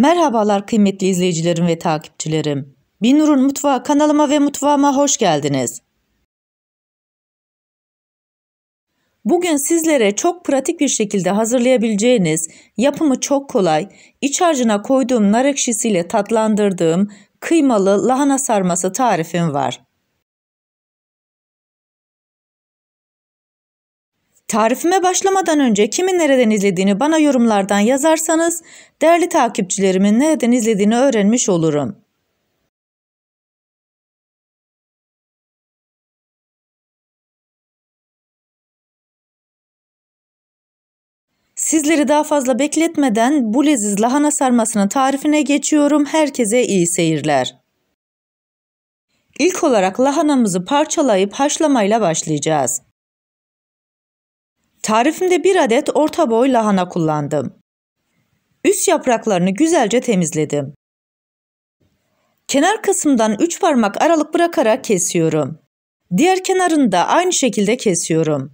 Merhabalar kıymetli izleyicilerim ve takipçilerim. Binur'un Mutfağı kanalıma ve mutfağıma hoş geldiniz. Bugün sizlere çok pratik bir şekilde hazırlayabileceğiniz, yapımı çok kolay, iç harcına koyduğum nar ekşisiyle tatlandırdığım kıymalı lahana sarması tarifim var. Tarifime başlamadan önce kimin nereden izlediğini bana yorumlardan yazarsanız değerli takipçilerimin nereden izlediğini öğrenmiş olurum. Sizleri daha fazla bekletmeden bu leziz lahana sarmasının tarifine geçiyorum. Herkese iyi seyirler. İlk olarak lahanamızı parçalayıp haşlamayla başlayacağız. Tarifimde bir adet orta boy lahana kullandım. Üst yapraklarını güzelce temizledim. Kenar kısımdan 3 parmak aralık bırakarak kesiyorum. Diğer kenarını da aynı şekilde kesiyorum.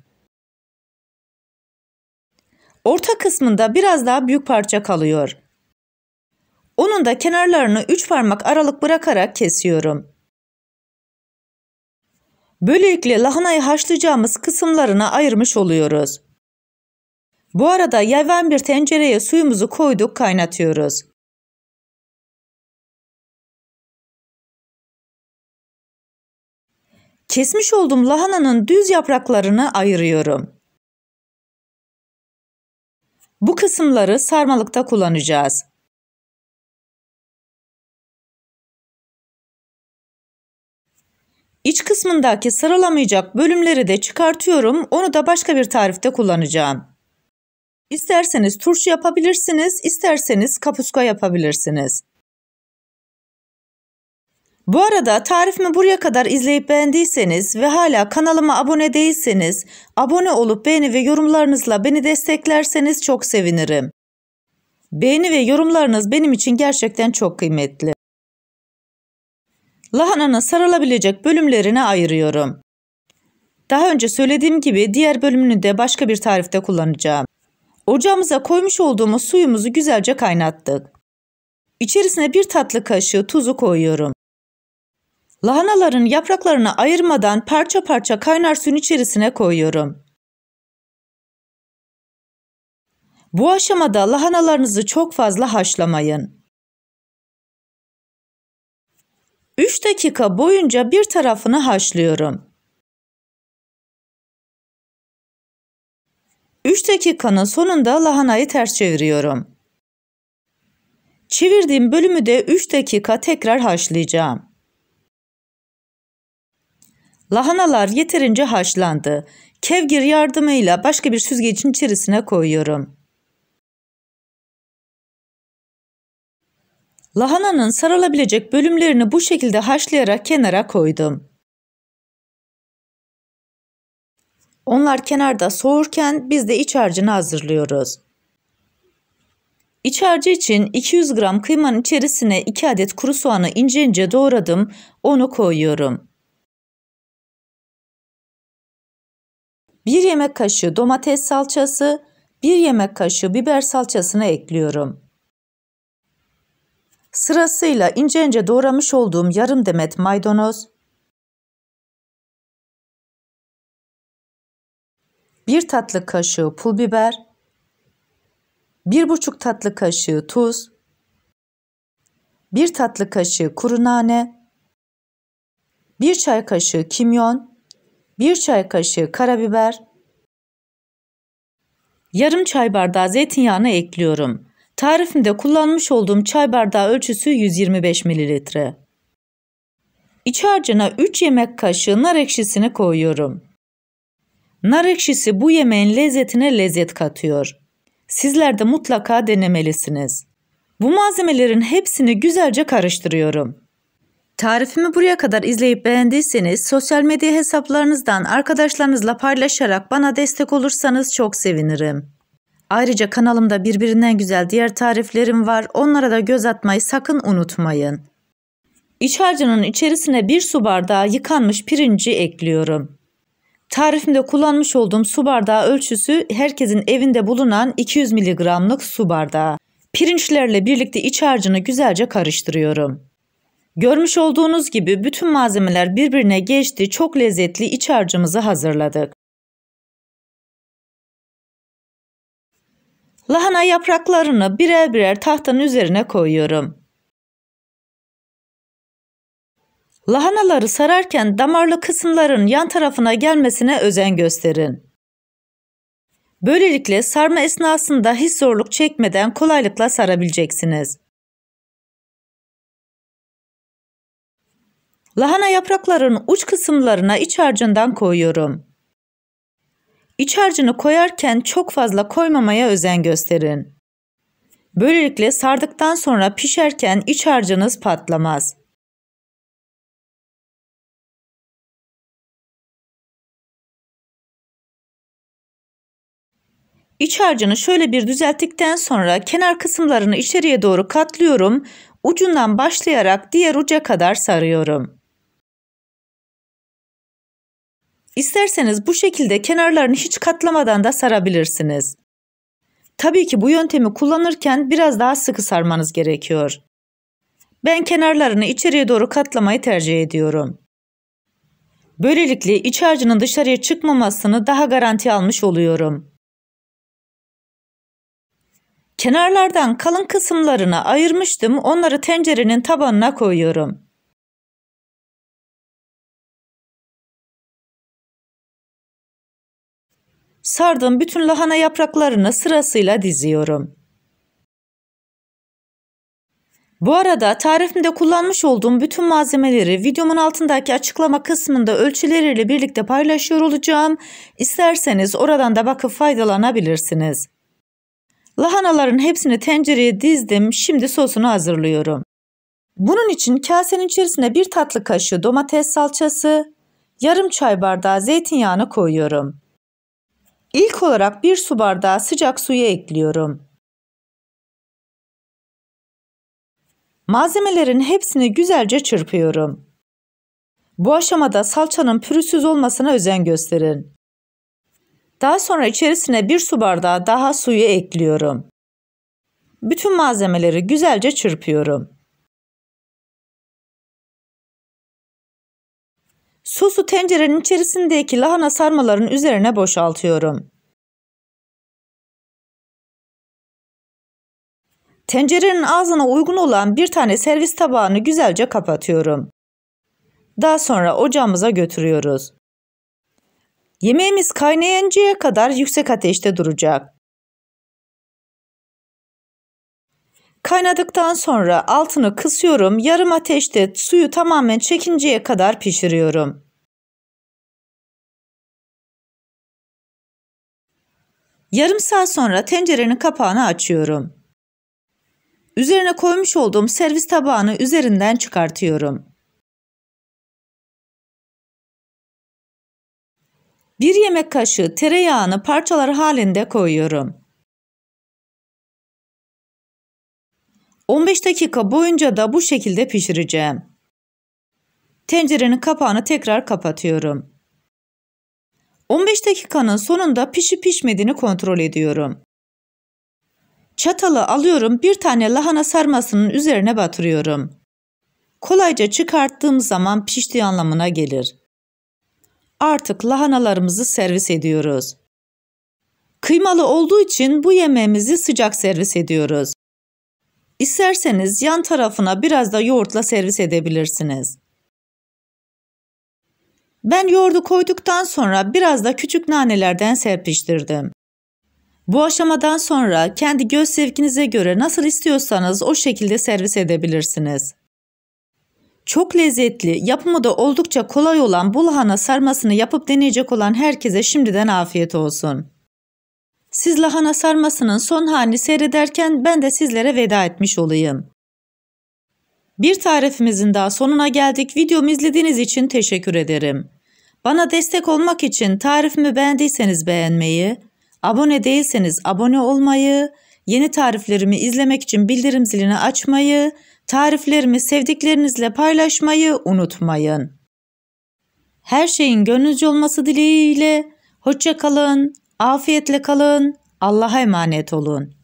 Orta kısmında biraz daha büyük parça kalıyor. Onun da kenarlarını 3 parmak aralık bırakarak kesiyorum. Böylelikle lahanayı haşlayacağımız kısımlarına ayırmış oluyoruz. Bu arada yavan bir tencereye suyumuzu koyduk kaynatıyoruz. Kesmiş olduğum lahananın düz yapraklarını ayırıyorum. Bu kısımları sarmalıkta kullanacağız. İç kısmındaki sıralamayacak bölümleri de çıkartıyorum. Onu da başka bir tarifte kullanacağım. İsterseniz turşu yapabilirsiniz, isterseniz kapuska yapabilirsiniz. Bu arada tarifimi buraya kadar izleyip beğendiyseniz ve hala kanalıma abone değilseniz, abone olup beğeni ve yorumlarınızla beni desteklerseniz çok sevinirim. Beğeni ve yorumlarınız benim için gerçekten çok kıymetli lahananın sarılabilecek bölümlerine ayırıyorum. Daha önce söylediğim gibi diğer bölümünü de başka bir tarifte kullanacağım. Ocağımıza koymuş olduğumuz suyumuzu güzelce kaynattık. İçerisine bir tatlı kaşığı tuzu koyuyorum. Lahanaların yapraklarını ayırmadan parça parça kaynar suyun içerisine koyuyorum. Bu aşamada lahanalarınızı çok fazla haşlamayın. 3 dakika boyunca bir tarafını haşlıyorum. 3 dakikanın sonunda lahanayı ters çeviriyorum. Çevirdiğim bölümü de 3 dakika tekrar haşlayacağım. Lahanalar yeterince haşlandı. Kevgir yardımıyla başka bir süzgecin içerisine koyuyorum. Lahananın sarılabilecek bölümlerini bu şekilde haşlayarak kenara koydum. Onlar kenarda soğurken biz de iç harcını hazırlıyoruz. İç harcı için 200 gram kıymanın içerisine 2 adet kuru soğanı ince ince doğradım, onu koyuyorum. 1 yemek kaşığı domates salçası, 1 yemek kaşığı biber salçasını ekliyorum. Sırasıyla ince ince doğramış olduğum yarım demet maydanoz, bir tatlı kaşığı pul biber, bir buçuk tatlı kaşığı tuz, bir tatlı kaşığı kuru nane, bir çay kaşığı kimyon, bir çay kaşığı karabiber, yarım çay bardağı zeytinyağını ekliyorum. Tarifimde kullanmış olduğum çay bardağı ölçüsü 125 ml. İç harcına 3 yemek kaşığı nar ekşisini koyuyorum. Nar ekşisi bu yemeğin lezzetine lezzet katıyor. Sizler de mutlaka denemelisiniz. Bu malzemelerin hepsini güzelce karıştırıyorum. Tarifimi buraya kadar izleyip beğendiyseniz sosyal medya hesaplarınızdan arkadaşlarınızla paylaşarak bana destek olursanız çok sevinirim. Ayrıca kanalımda birbirinden güzel diğer tariflerim var. Onlara da göz atmayı sakın unutmayın. İç harcının içerisine bir su bardağı yıkanmış pirinci ekliyorum. Tarifimde kullanmış olduğum su bardağı ölçüsü herkesin evinde bulunan 200 mg'lık su bardağı. Pirinçlerle birlikte iç harcını güzelce karıştırıyorum. Görmüş olduğunuz gibi bütün malzemeler birbirine geçti, çok lezzetli iç harcımızı hazırladık. Lahana yapraklarını birer birer tahtanın üzerine koyuyorum. Lahanaları sararken damarlı kısımların yan tarafına gelmesine özen gösterin. Böylelikle sarma esnasında hiç zorluk çekmeden kolaylıkla sarabileceksiniz. Lahana yapraklarının uç kısımlarına iç harcından koyuyorum. İç harcını koyarken çok fazla koymamaya özen gösterin. Böylelikle sardıktan sonra pişerken iç harcınız patlamaz. İç harcını şöyle bir düzelttikten sonra kenar kısımlarını içeriye doğru katlıyorum. Ucundan başlayarak diğer uca kadar sarıyorum. İsterseniz bu şekilde kenarlarını hiç katlamadan da sarabilirsiniz. Tabii ki bu yöntemi kullanırken biraz daha sıkı sarmanız gerekiyor. Ben kenarlarını içeriye doğru katlamayı tercih ediyorum. Böylelikle iç harcının dışarıya çıkmamasını daha garanti almış oluyorum. Kenarlardan kalın kısımlarını ayırmıştım onları tencerenin tabanına koyuyorum. Sardığım bütün lahana yapraklarını sırasıyla diziyorum. Bu arada tarifimde kullanmış olduğum bütün malzemeleri videomun altındaki açıklama kısmında ölçüleriyle birlikte paylaşıyor olacağım. İsterseniz oradan da bakıp faydalanabilirsiniz. Lahanaların hepsini tencereye dizdim. Şimdi sosunu hazırlıyorum. Bunun için kasenin içerisine bir tatlı kaşığı domates salçası, yarım çay bardağı zeytinyağını koyuyorum. İlk olarak bir su bardağı sıcak suyu ekliyorum. Malzemelerin hepsini güzelce çırpıyorum. Bu aşamada salçanın pürüzsüz olmasına özen gösterin. Daha sonra içerisine bir su bardağı daha suyu ekliyorum. Bütün malzemeleri güzelce çırpıyorum. Sosu tencerenin içerisindeki lahana sarmaların üzerine boşaltıyorum. Tencerenin ağzına uygun olan bir tane servis tabağını güzelce kapatıyorum. Daha sonra ocağımıza götürüyoruz. Yemeğimiz kaynayıncaya kadar yüksek ateşte duracak. Kaynadıktan sonra altını kısıyorum. Yarım ateşte suyu tamamen çekinceye kadar pişiriyorum. Yarım saat sonra tencerenin kapağını açıyorum. Üzerine koymuş olduğum servis tabağını üzerinden çıkartıyorum. Bir yemek kaşığı tereyağını parçalar halinde koyuyorum. 15 dakika boyunca da bu şekilde pişireceğim. Tencerenin kapağını tekrar kapatıyorum. 15 dakikanın sonunda pişi pişmediğini kontrol ediyorum. Çatalı alıyorum bir tane lahana sarmasının üzerine batırıyorum. Kolayca çıkarttığım zaman piştiği anlamına gelir. Artık lahanalarımızı servis ediyoruz. Kıymalı olduğu için bu yemeğimizi sıcak servis ediyoruz. İsterseniz yan tarafına biraz da yoğurtla servis edebilirsiniz. Ben yoğurdu koyduktan sonra biraz da küçük nanelerden serpiştirdim. Bu aşamadan sonra kendi göz sevkinize göre nasıl istiyorsanız o şekilde servis edebilirsiniz. Çok lezzetli, yapımı da oldukça kolay olan bu lahana sarmasını yapıp deneyecek olan herkese şimdiden afiyet olsun. Siz lahana sarmasının son halini seyrederken ben de sizlere veda etmiş olayım. Bir tarifimizin daha sonuna geldik. Videomu izlediğiniz için teşekkür ederim. Bana destek olmak için tarifimi beğendiyseniz beğenmeyi, abone değilseniz abone olmayı, yeni tariflerimi izlemek için bildirim zilini açmayı, tariflerimi sevdiklerinizle paylaşmayı unutmayın. Her şeyin gönlünüzce olması dileğiyle, hoşçakalın, Afiyetle kalın, Allah'a emanet olun.